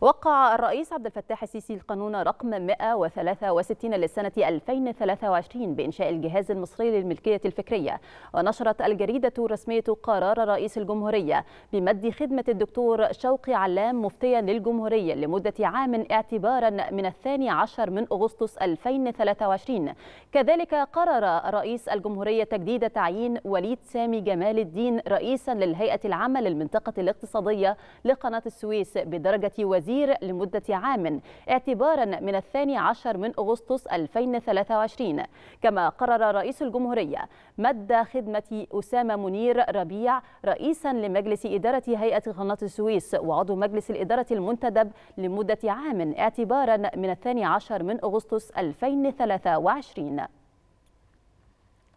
وقع الرئيس عبد الفتاح السيسي القانون رقم 163 للسنة 2023 بإنشاء الجهاز المصري للملكية الفكرية ونشرت الجريدة الرسمية قرار رئيس الجمهورية بمد خدمة الدكتور شوقي علام مفتيا للجمهورية لمدة عام اعتبارا من الثاني عشر من أغسطس 2023 كذلك قرر رئيس الجمهورية تجديد تعيين وليد سامي جمال الدين رئيسا للهيئة العامة للمنطقة الاقتصادية لقناة السويس بدرجة وزير الوزير لمدة عام اعتبارا من الثاني عشر من أغسطس 2023 كما قرر رئيس الجمهورية مد خدمة أسامة منير ربيع رئيسا لمجلس إدارة هيئة قناة السويس وعضو مجلس الإدارة المنتدب لمدة عام اعتبارا من الثاني عشر من أغسطس 2023